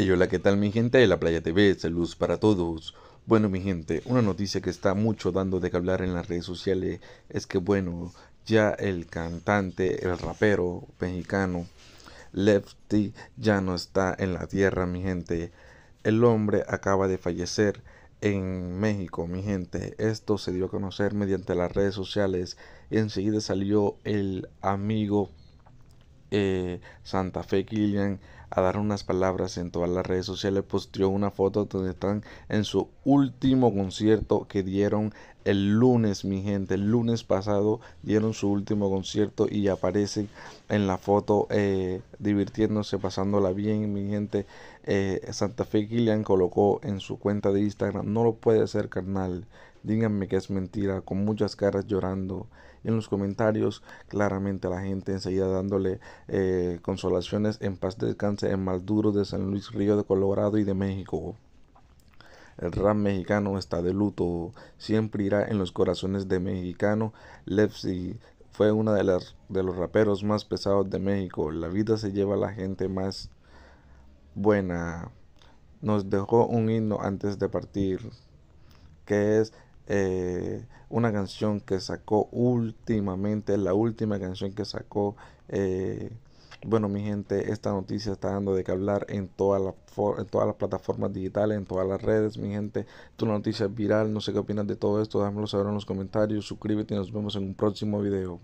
Hey, hola, ¿qué tal mi gente? La Playa TV saludos luz para todos. Bueno, mi gente, una noticia que está mucho dando de que hablar en las redes sociales es que, bueno, ya el cantante, el rapero mexicano Lefty ya no está en la tierra, mi gente. El hombre acaba de fallecer en México, mi gente. Esto se dio a conocer mediante las redes sociales y enseguida salió el amigo eh, Santa Fe Killian a dar unas palabras en todas las redes sociales posteó una foto donde están en su último concierto que dieron el lunes mi gente el lunes pasado dieron su último concierto y aparecen en la foto eh, divirtiéndose pasándola bien mi gente eh, Santa Fe Killian colocó en su cuenta de Instagram no lo puede hacer carnal Díganme que es mentira, con muchas caras llorando. En los comentarios, claramente la gente enseguida dándole eh, consolaciones en paz descanse en Malduro de San Luis Río de Colorado y de México. El rap mexicano está de luto, siempre irá en los corazones de mexicano. Lepsi fue uno de, de los raperos más pesados de México. La vida se lleva a la gente más buena. Nos dejó un himno antes de partir, que es eh, una canción que sacó últimamente, la última canción que sacó. Eh, bueno, mi gente, esta noticia está dando de que hablar en, todas las en todas las plataformas digitales, en todas las redes, mi gente. Tu noticia es viral, no sé qué opinas de todo esto, dámelo saber en los comentarios, suscríbete y nos vemos en un próximo video.